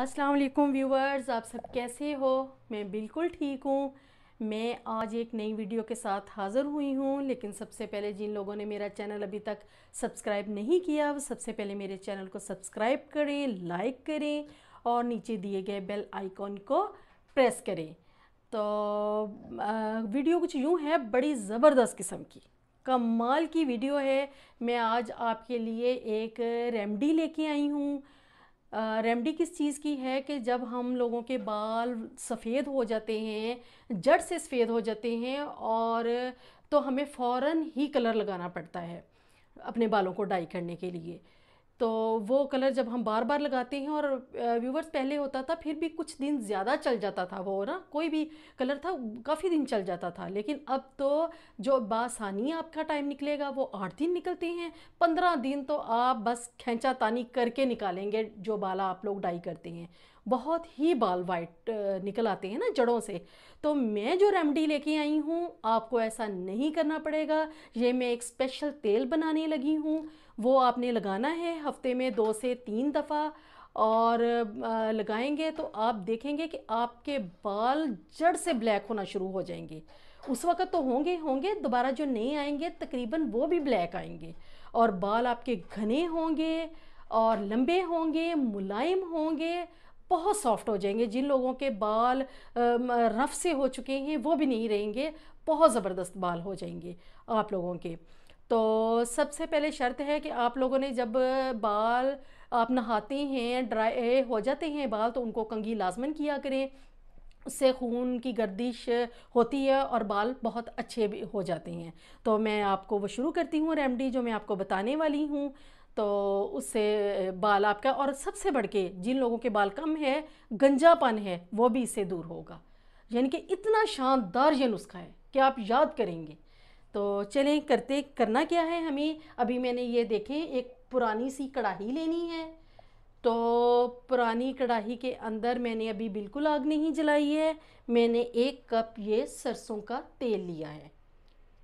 अस्सलाम वालेकुम व्यूवर्स आप सब कैसे हो मैं बिल्कुल ठीक हूँ मैं आज एक नई वीडियो के साथ हाज़र हुई हूँ लेकिन सबसे पहले जिन लोगों ने मेरा चैनल अभी तक सब्सक्राइब नहीं किया वो सबसे पहले मेरे चैनल को सब्सक्राइब करें लाइक करें और नीचे दिए गए बेल आइकॉन को प्रेस करें तो आ, वीडियो कुछ यूँ है बड़ी ज़बरदस्त किस्म की कमाल की वीडियो है मैं आज आपके लिए एक रेमडी लेके आई हूँ रेमडी किस चीज़ की है कि जब हम लोगों के बाल सफ़ेद हो जाते हैं जड़ से सफ़ेद हो जाते हैं और तो हमें फ़ौर ही कलर लगाना पड़ता है अपने बालों को डाई करने के लिए तो वो कलर जब हम बार बार लगाते हैं और व्यूवर्स पहले होता था फिर भी कुछ दिन ज़्यादा चल जाता था वो ना कोई भी कलर था काफ़ी दिन चल जाता था लेकिन अब तो जो बासानी आपका टाइम निकलेगा वो आठ दिन निकलते हैं पंद्रह दिन तो आप बस खींचा तानी करके निकालेंगे जो बाला आप लोग डाई करते हैं बहुत ही बाल वाइट निकल आते हैं ना जड़ों से तो मैं जो रेमडी लेके आई हूँ आपको ऐसा नहीं करना पड़ेगा ये मैं एक स्पेशल तेल बनाने लगी हूँ वो आपने लगाना है हफ्ते में दो से तीन दफ़ा और लगाएंगे तो आप देखेंगे कि आपके बाल जड़ से ब्लैक होना शुरू हो जाएंगे उस वक्त तो होंगे होंगे दोबारा जो नए आएंगे तकरीबन वो भी ब्लैक आएंगे और बाल आपके घने होंगे और लंबे होंगे मुलायम होंगे बहुत सॉफ्ट हो जाएंगे जिन लोगों के बाल रफ़ से हो चुके हैं वो भी नहीं रहेंगे बहुत ज़बरदस्त बाल हो जाएंगे आप लोगों के तो सबसे पहले शर्त है कि आप लोगों ने जब बाल आप नहाते हैं ड्राई हो जाते हैं बाल तो उनको कंघी लाजमन किया करें उससे खून की गर्दिश होती है और बाल बहुत अच्छे भी हो जाते हैं तो मैं आपको वो शुरू करती हूँ रेमडी जो मैं आपको बताने वाली हूँ तो उससे बाल आपका और सबसे बढ़ के जिन लोगों के बाल कम है गंजापन है वो भी इससे दूर होगा यानी कि इतना शानदार जन नुस्खा है कि आप याद करेंगे तो चलें करते करना क्या है हमें अभी मैंने ये देखें एक पुरानी सी कढ़ाई लेनी है तो पुरानी कढ़ाई के अंदर मैंने अभी बिल्कुल आग नहीं जलाई है मैंने एक कप ये सरसों का तेल लिया है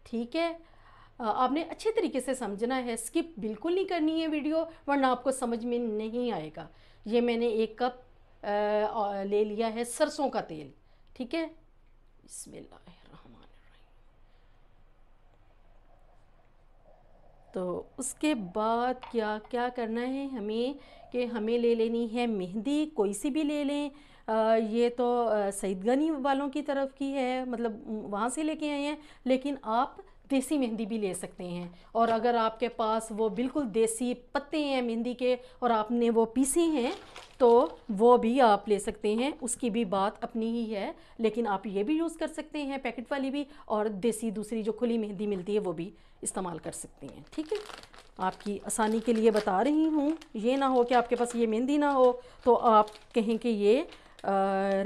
ठीक है आपने अच्छे तरीके से समझना है स्किप बिल्कुल नहीं करनी है वीडियो वरना आपको समझ में नहीं आएगा ये मैंने एक कप ले लिया है सरसों का तेल ठीक है इसमें तो उसके बाद क्या क्या करना है हमें कि हमें ले लेनी है मेहंदी कोई सी भी ले लें ये तो सईदगनी वालों की तरफ की है मतलब वहाँ से लेके आए हैं लेकिन आप देसी मेहंदी भी ले सकते हैं और अगर आपके पास वो बिल्कुल देसी पत्ते हैं मेहंदी के और आपने वो पीसे हैं तो वो भी आप ले सकते हैं उसकी भी बात अपनी ही है लेकिन आप ये भी यूज़ कर सकते हैं पैकेट वाली भी और देसी दूसरी जो खुली मेहंदी मिलती है वो भी इस्तेमाल कर सकते हैं ठीक है आपकी आसानी के लिए बता रही हूँ ये ना हो कि आपके पास ये मेहंदी ना हो तो आप कहें कि ये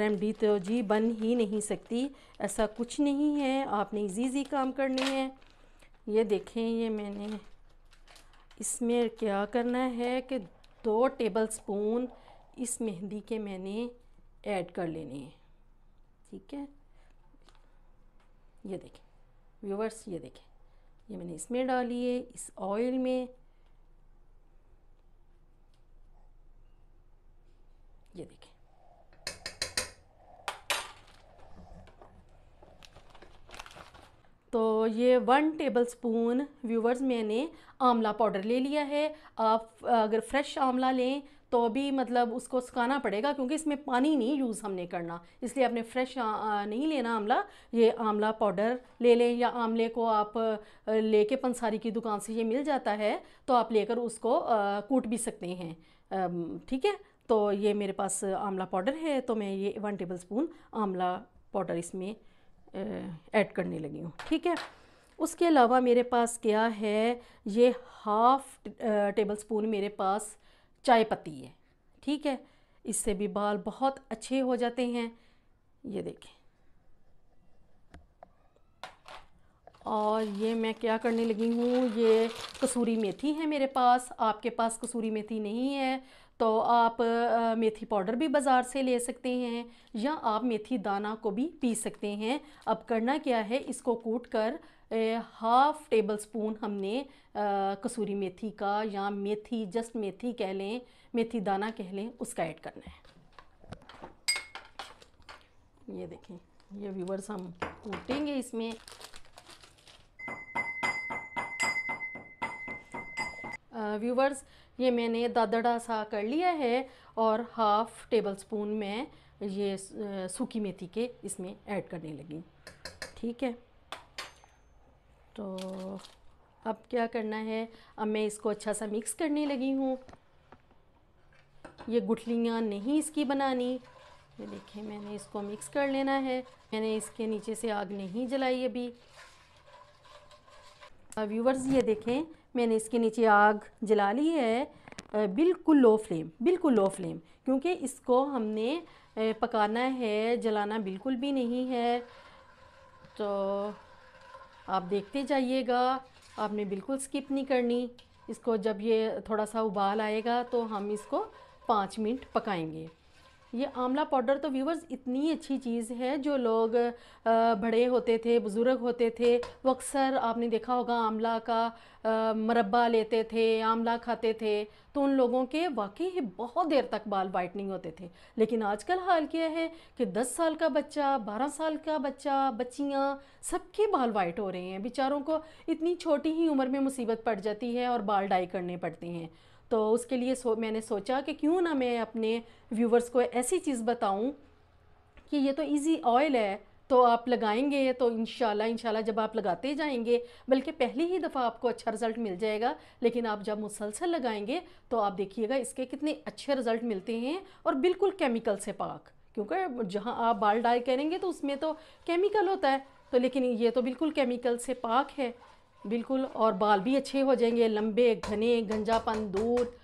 रेमडी तो जी बन ही नहीं सकती ऐसा कुछ नहीं है आपने इजी इजी काम करने हैं ये देखें ये मैंने इसमें क्या करना है कि दो टेबल स्पून इस मेहंदी के मैंने ऐड कर लेने हैं ठीक है ये देखें व्यूवर्स ये देखें ये मैंने इसमें डाली है इस ऑयल में ये देखें तो ये वन टेबल स्पून व्यूवर्स मैंने आंवला पाउडर ले लिया है आप अगर फ्रेश आंवला लें तो अभी मतलब उसको सुखाना पड़ेगा क्योंकि इसमें पानी नहीं यूज़ हमने करना इसलिए आपने फ्रेश आ, आ, नहीं लेना आंवला ये आंवला पाउडर ले लें या आंवले को आप लेके पंसारी की दुकान से ये मिल जाता है तो आप लेकर उसको आ, कूट भी सकते हैं ठीक है तो ये मेरे पास आंवला पाउडर है तो मैं ये वन टेबल स्पून आंवला पाउडर इसमें ऐड करने लगी हूँ ठीक है उसके अलावा मेरे पास क्या है ये हाफ़ टेबल स्पून मेरे पास चाय पत्ती है ठीक है इससे भी बाल बहुत अच्छे हो जाते हैं ये देखें और ये मैं क्या करने लगी हूँ ये कसूरी मेथी है मेरे पास आपके पास कसूरी मेथी नहीं है तो आप मेथी पाउडर भी बाज़ार से ले सकते हैं या आप मेथी दाना को भी पी सकते हैं अब करना क्या है इसको कूट कर हाफ़ टेबल स्पून हमने कसूरी मेथी का या मेथी जस्ट मेथी कह लें मेथी दाना कह लें उसका ऐड करना है ये देखें ये व्यूवर्स हम कूटेंगे इसमें व्यूवर्स ये मैंने दादड़ा सा कर लिया है और हाफ़ टेबल स्पून मैं ये सूखी मेथी के इसमें ऐड करने लगी ठीक है तो अब क्या करना है अब मैं इसको अच्छा सा मिक्स करने लगी हूँ ये गुठलियाँ नहीं इसकी बनानी ये देखिए मैंने इसको मिक्स कर लेना है मैंने इसके नीचे से आग नहीं जलाई अभी व्यूवर्स ये देखें मैंने इसके नीचे आग जला ली है बिल्कुल लो फ्लेम बिल्कुल लो फ्लेम क्योंकि इसको हमने पकाना है जलाना बिल्कुल भी नहीं है तो आप देखते जाइएगा आपने बिल्कुल स्किप नहीं करनी इसको जब ये थोड़ा सा उबाल आएगा तो हम इसको पाँच मिनट पकाएंगे ये आंवला पाउडर तो व्यूवर्स इतनी अच्छी चीज़ है जो लोग बड़े होते थे बुज़ुर्ग होते थे वो अक्सर आपने देखा होगा आंवला का मरबा लेते थे आंवला खाते थे तो उन लोगों के वाकई ही बहुत देर तक बाल वाइटनिंग होते थे लेकिन आजकल हाल क्या है कि 10 साल का बच्चा 12 साल का बच्चा बच्चियाँ सबके बाल वाइट हो रहे हैं बेचारों को इतनी छोटी ही उम्र में मुसीबत पड़ जाती है और बाल डाई करने पड़ते हैं तो उसके लिए सो मैंने सोचा कि क्यों ना मैं अपने व्यूवर्स को ऐसी चीज़ बताऊं कि ये तो इजी ऑयल है तो आप लगाएंगे तो इन शाला जब आप लगाते जाएंगे बल्कि पहली ही दफ़ा आपको अच्छा रिज़ल्ट मिल जाएगा लेकिन आप जब मुसलसल लगाएंगे तो आप देखिएगा इसके कितने अच्छे रिज़ल्ट मिलते हैं और बिल्कुल केमिकल से पाक क्योंकि जहाँ आप बाल डाई करेंगे तो उसमें तो केमिकल होता है तो लेकिन ये तो बिल्कुल केमिकल से पाक है बिल्कुल और बाल भी अच्छे हो जाएंगे लंबे घने गंजापन दूर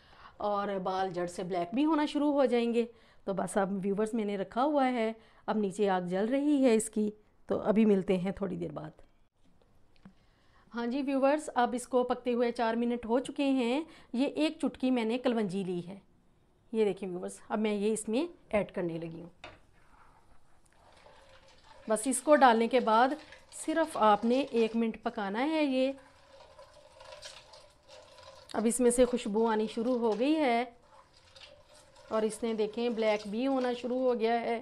और बाल जड़ से ब्लैक भी होना शुरू हो जाएंगे तो बस अब व्यूवर्स मैंने रखा हुआ है अब नीचे आग जल रही है इसकी तो अभी मिलते हैं थोड़ी देर बाद हाँ जी व्यूवर्स अब इसको पकते हुए चार मिनट हो चुके हैं ये एक चुटकी मैंने कलवंजी ली है ये देखिए व्यूवर्स अब मैं ये इसमें ऐड करने लगी हूँ बस इसको डालने के बाद सिर्फ आपने एक मिनट पकाना है ये अब इसमें से खुशबू आनी शुरू हो गई है और इसने देखें ब्लैक भी होना शुरू हो गया है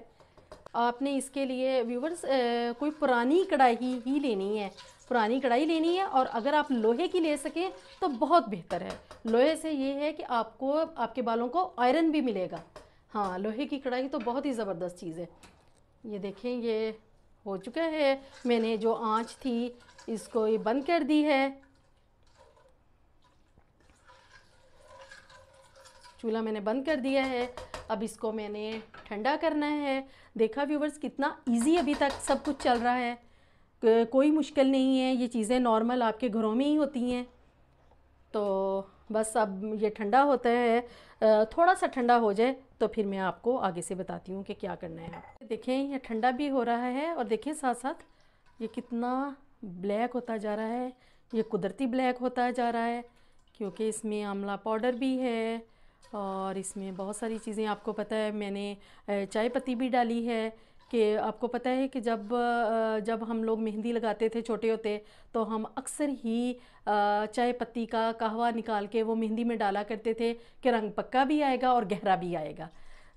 आपने इसके लिए व्यूवर्स कोई पुरानी कढ़ाई ही लेनी है पुरानी कढ़ाई लेनी है और अगर आप लोहे की ले सकें तो बहुत बेहतर है लोहे से ये है कि आपको आपके बालों को आयरन भी मिलेगा हाँ लोहे की कढ़ाई तो बहुत ही ज़बरदस्त चीज़ है ये देखें ये हो चुका है मैंने जो आंच थी इसको ये बंद कर दी है चूल्हा मैंने बंद कर दिया है अब इसको मैंने ठंडा करना है देखा व्यूवर्स कितना इजी अभी तक सब कुछ चल रहा है कोई मुश्किल नहीं है ये चीज़ें नॉर्मल आपके घरों में ही होती हैं तो बस अब ये ठंडा होता है थोड़ा सा ठंडा हो जाए तो फिर मैं आपको आगे से बताती हूँ कि क्या करना है देखें ये ठंडा भी हो रहा है और देखें साथ साथ ये कितना ब्लैक होता जा रहा है ये कुदरती ब्लैक होता जा रहा है क्योंकि इसमें आमला पाउडर भी है और इसमें बहुत सारी चीज़ें आपको पता है मैंने चाय पत्ती भी डाली है कि आपको पता है कि जब जब हम लोग मेहंदी लगाते थे छोटे होते तो हम अक्सर ही चाय पत्ती का कहवा निकाल के वो मेहंदी में डाला करते थे कि रंग पक्का भी आएगा और गहरा भी आएगा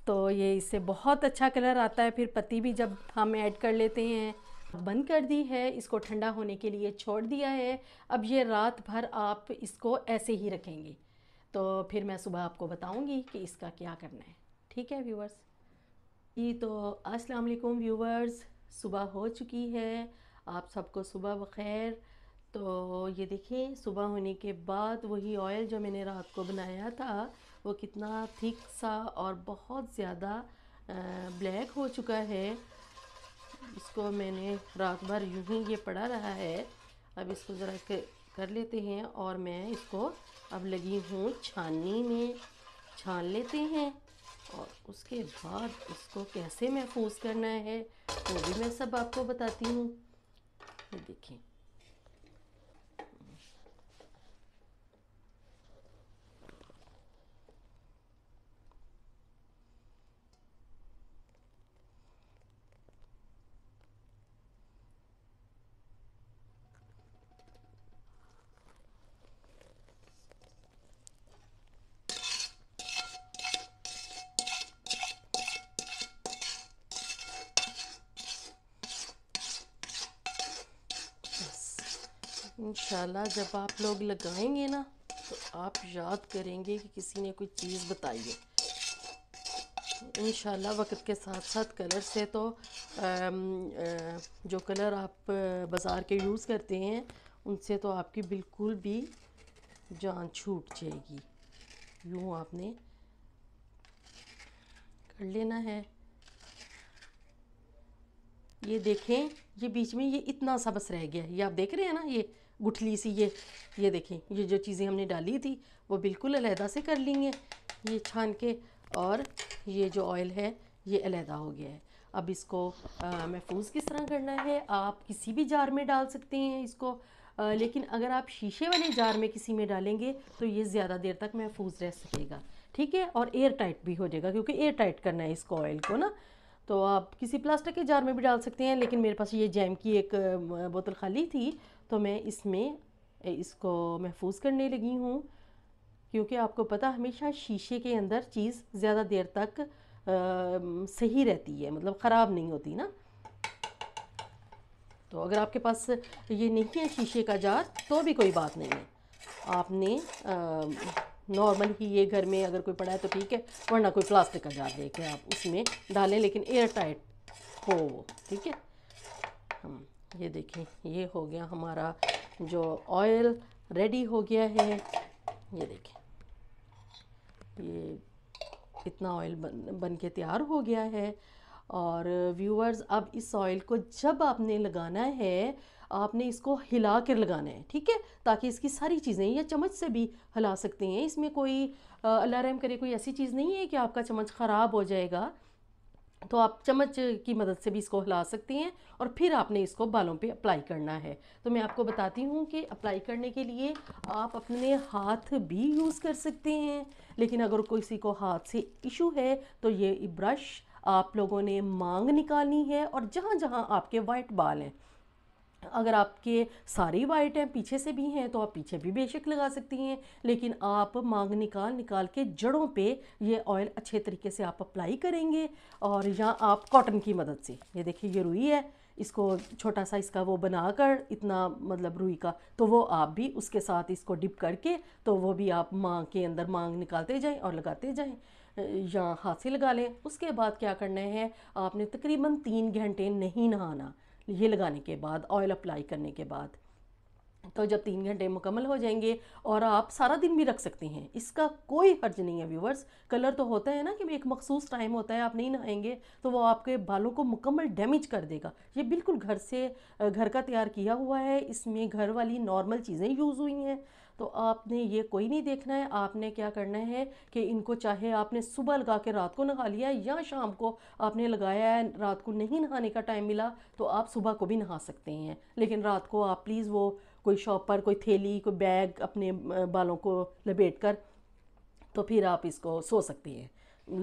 तो ये इससे बहुत अच्छा कलर आता है फिर पत्ती भी जब हम ऐड कर लेते हैं बंद कर दी है इसको ठंडा होने के लिए छोड़ दिया है अब ये रात भर आप इसको ऐसे ही रखेंगे तो फिर मैं सुबह आपको बताऊँगी कि इसका क्या करना है ठीक है व्यूवर्स जी तो अस्सलाम वालेकुम व्यूवर्स सुबह हो चुकी है आप सबको सुबह बखैर तो ये देखें सुबह होने के बाद वही ऑयल जो मैंने रात को बनाया था वो कितना थिक सा और बहुत ज़्यादा ब्लैक हो चुका है इसको मैंने रात भर यूँ ही ये पड़ा रहा है अब इसको ज़रा कर लेते हैं और मैं इसको अब लगी हूँ छाननी में छान लेते हैं और उसके बाद इसको कैसे महफूज करना है वो भी मैं सब आपको बताती हूँ देखें इनशाला जब आप लोग लगाएंगे ना तो आप याद करेंगे कि किसी ने कोई चीज़ बताई है इन वक्त के साथ साथ कलर से तो जो कलर आप बाज़ार के यूज़ करते हैं उनसे तो आपकी बिल्कुल भी जान छूट जाएगी यूँ आपने कर लेना है ये देखें ये बीच में ये इतना सा बस रह गया ये आप देख रहे हैं ना ये गुठली सी ये ये देखें ये जो चीज़ें हमने डाली थी वो बिल्कुल अलहदा से कर लेंगे ये छान के और ये जो ऑयल है ये अलहदा हो गया है अब इसको महफूज किस तरह करना है आप किसी भी जार में डाल सकते हैं इसको आ, लेकिन अगर आप शीशे वाले जार में किसी में डालेंगे तो ये ज़्यादा देर तक महफूज रह सकेगा ठीक है और एयर टाइट भी हो जाएगा क्योंकि एयर टाइट करना है इसको ऑयल को ना तो आप किसी प्लास्टिक के जार में भी डाल सकते हैं लेकिन मेरे पास ये जैम की एक बोतल खाली थी तो मैं इसमें इसको महफूज करने लगी हूँ क्योंकि आपको पता हमेशा शीशे के अंदर चीज़ ज़्यादा देर तक आ, सही रहती है मतलब ख़राब नहीं होती ना तो अगर आपके पास ये नहीं है शीशे का जार तो भी कोई बात नहीं है आपने नॉर्मल ही ये घर में अगर कोई पड़ा है तो ठीक है वरना कोई प्लास्टिक का जार देखें आप उसमें डालें लेकिन एयर टाइट हो वो ठीक है हम ये देखें ये हो गया हमारा जो ऑयल रेडी हो गया है ये देखें ये इतना ऑयल बन बन के तैयार हो गया है और व्यूअर्स अब इस ऑयल को जब आपने लगाना है आपने इसको हिला कर लगाना है ठीक है ताकि इसकी सारी चीज़ें या चम्मच से भी हिला सकते हैं इसमें कोई अल्लाह रहम करे कोई ऐसी चीज़ नहीं है कि आपका चम्मच ख़राब हो जाएगा तो आप चम्मच की मदद से भी इसको हिला सकती हैं और फिर आपने इसको बालों पे अप्लाई करना है तो मैं आपको बताती हूँ कि अप्लाई करने के लिए आप अपने हाथ भी यूज़ कर सकते हैं लेकिन अगर किसी को हाथ से इशू है तो ये ब्रश आप लोगों ने मांग निकालनी है और जहाँ जहाँ आपके वाइट बाल हैं अगर आपके सारी वाइट हैं पीछे से भी हैं तो आप पीछे भी बेशक लगा सकती हैं लेकिन आप मांग निकाल निकाल के जड़ों पे ये ऑयल अच्छे तरीके से आप अप्लाई करेंगे और या आप कॉटन की मदद से ये देखिए ये रुई है इसको छोटा सा इसका वो बनाकर इतना मतलब रुई का तो वो आप भी उसके साथ इसको डिप करके तो वो भी आप माँ के अंदर मांग निकालते जाएँ और लगाते जाएँ या हाथ से लगा लें उसके बाद क्या करना है आपने तकरीबन तीन घंटे नहीं नहाना ये लगाने के बाद ऑयल अप्लाई करने के बाद तो जब तीन घंटे मुकम्मल हो जाएंगे और आप सारा दिन भी रख सकती हैं इसका कोई हर्ज नहीं है व्यूवर्स कलर तो होता है ना कि एक मखसूस टाइम होता है आप नहीं नहाएंगे तो वो आपके बालों को मुकम्मल डैमेज कर देगा ये बिल्कुल घर से घर का तैयार किया हुआ है इसमें घर वाली नॉर्मल चीज़ें यूज़ हुई हैं तो आपने ये कोई नहीं देखना है आपने क्या करना है कि इनको चाहे आपने सुबह लगा के रात को नहा लिया है या शाम को आपने लगाया है रात को नहीं नहाने का टाइम मिला तो आप सुबह को भी नहा सकते हैं लेकिन रात को आप प्लीज़ वो कोई शॉप पर कोई थैली कोई बैग अपने बालों को लपेट कर तो फिर आप इसको सो सकती हैं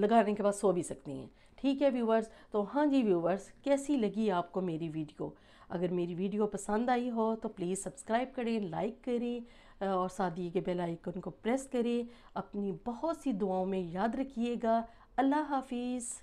लगाने के बाद सो भी सकती हैं ठीक है व्यूवर्स तो हाँ जी व्यूवर्स कैसी लगी आपको मेरी वीडियो अगर मेरी वीडियो पसंद आई हो तो प्लीज़ सब्सक्राइब करें लाइक करें और शादी के बेल आइकन को प्रेस करें अपनी बहुत सी दुआओं में याद रखिएगा अल्लाह हाफिज़